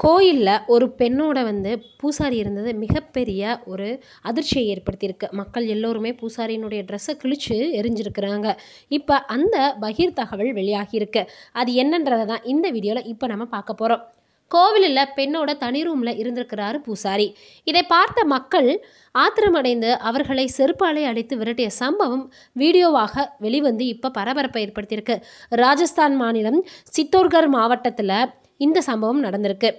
கோயிலில் ஒரு பெண்ணோட வந்து பூசாரி இருந்தது மிகப்பெரிய ஒரு அதிர்ச்சியை ஏற்படுத்தியிருக்கு மக்கள் எல்லோருமே பூசாரியினுடைய ட்ரெஸ்ஸை கிழிச்சு எரிஞ்சிருக்கிறாங்க இப்போ அந்த பகிர் தகவல் வெளியாகியிருக்கு அது என்னன்றதை தான் இந்த வீடியோவில் இப்போ நம்ம பார்க்க போகிறோம் கோவிலில் பெண்ணோட தனி ரூமில் இருந்திருக்கிறாரு பூசாரி இதை பார்த்த மக்கள் ஆத்திரமடைந்து அவர்களை செருப்பாலை அடித்து விரட்டிய சம்பவம் வீடியோவாக வெளிவந்து இப்போ பரபரப்பை ஏற்படுத்தியிருக்கு ராஜஸ்தான் மாநிலம் சித்தோர்கர் மாவட்டத்தில் இந்த சம்பவம் நடந்திருக்கு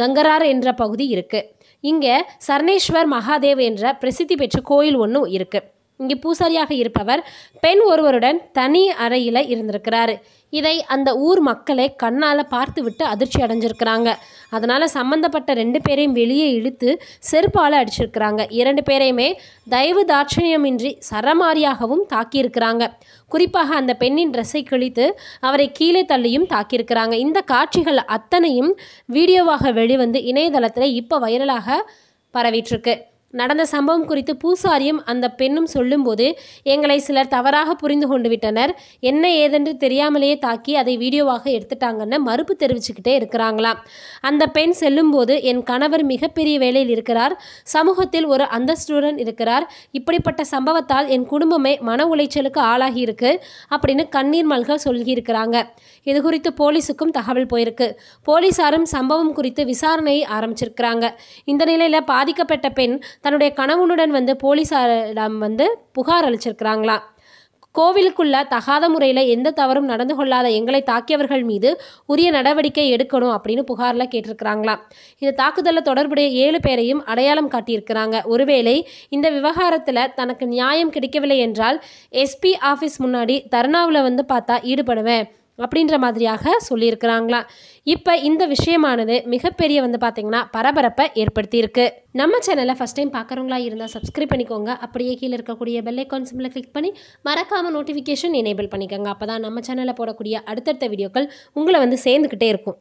கங்கரார் என்ற பகுதி இருக்குது இங்கே சர்ணேஸ்வர் மகாதேவ் என்ற பிரசித்தி பெற்ற கோயில் ஒன்று இருக்குது இங்கே பூசாரியாக இருப்பவர் பெண் ஒருவருடன் தனி அறையில் இருந்திருக்கிறாரு இதை அந்த ஊர் மக்களை கண்ணால் பார்த்து விட்டு அதிர்ச்சி அடைஞ்சிருக்கிறாங்க அதனால் சம்மந்தப்பட்ட ரெண்டு பேரையும் வெளியே இழுத்து செருப்பால் அடிச்சிருக்கிறாங்க இரண்டு பேரையுமே தயவு தாட்சணியமின்றி சரமாரியாகவும் தாக்கியிருக்கிறாங்க குறிப்பாக அந்த பெண்ணின் ட்ரெஸ்ஸை கிழித்து அவரை கீழே தள்ளியும் தாக்கியிருக்கிறாங்க இந்த காட்சிகள் அத்தனையும் வீடியோவாக வெளிவந்து இணையதளத்தில் இப்போ வைரலாக பரவிட்டுருக்கு நடந்த சம்பவம் குறித்து பூசாரியும் அந்த பெண்ணும் சொல்லும்போது எங்களை சிலர் தவறாக புரிந்து கொண்டு விட்டனர் என்ன ஏதென்று தெரியாமலேயே தாக்கி அதை வீடியோவாக எடுத்துட்டாங்கன்னு மறுப்பு தெரிவிச்சுக்கிட்டே இருக்கிறாங்களாம் அந்த பெண் செல்லும்போது என் கணவர் மிகப்பெரிய வேலையில் இருக்கிறார் சமூகத்தில் ஒரு அந்தஸ்துடன் இருக்கிறார் இப்படிப்பட்ட சம்பவத்தால் என் குடும்பமே மன உளைச்சலுக்கு ஆளாகியிருக்கு அப்படின்னு கண்ணீர் மல்க சொல்லியிருக்கிறாங்க இது குறித்து போலீஸுக்கும் தகவல் போயிருக்கு போலீசாரும் சம்பவம் குறித்து விசாரணையை ஆரம்பிச்சிருக்கிறாங்க இந்த நிலையில் பாதிக்கப்பட்ட பெண் தன்னுடைய கணவனுடன் வந்து போலீஸாரிடம் வந்து புகார் அளிச்சிருக்கிறாங்களாம் கோவிலுக்குள்ள தகாத முறையில் எந்த தவறும் நடந்து கொள்ளாத எங்களை தாக்கியவர்கள் மீது உரிய நடவடிக்கை எடுக்கணும் அப்படின்னு புகாரில் கேட்டிருக்கிறாங்களாம் இந்த தாக்குதலில் தொடர்புடைய ஏழு பேரையும் அடையாளம் காட்டியிருக்கிறாங்க ஒருவேளை இந்த விவகாரத்தில் தனக்கு நியாயம் கிடைக்கவில்லை என்றால் எஸ்பி ஆஃபீஸ் முன்னாடி தர்ணாவில் வந்து பார்த்தா ஈடுபடுவேன் அப்படின்ற மாதிரியாக சொல்லியிருக்கிறாங்களாம் இப்போ இந்த விஷயமானது மிகப்பெரிய வந்து பார்த்திங்கன்னா பரபரப்பை ஏற்படுத்தியிருக்கு நம்ம சேனலை ஃபஸ்ட் டைம் பார்க்குறவங்களா இருந்தால் சப்ஸ்கிரைப் பண்ணிக்கோங்க அப்படியே கீழே இருக்கக்கூடிய பெல்லைக்கான் சிம்பிளை கிளிக் பண்ணி மறக்காமல் நோட்டிஃபிகேஷன் எனேபிள் பண்ணிக்கோங்க அப்போ தான் நம்ம சேனலில் போடக்கூடிய அடுத்தடுத்த வீடியோக்கள் உங்களை வந்து சேர்ந்துக்கிட்டே இருக்கும்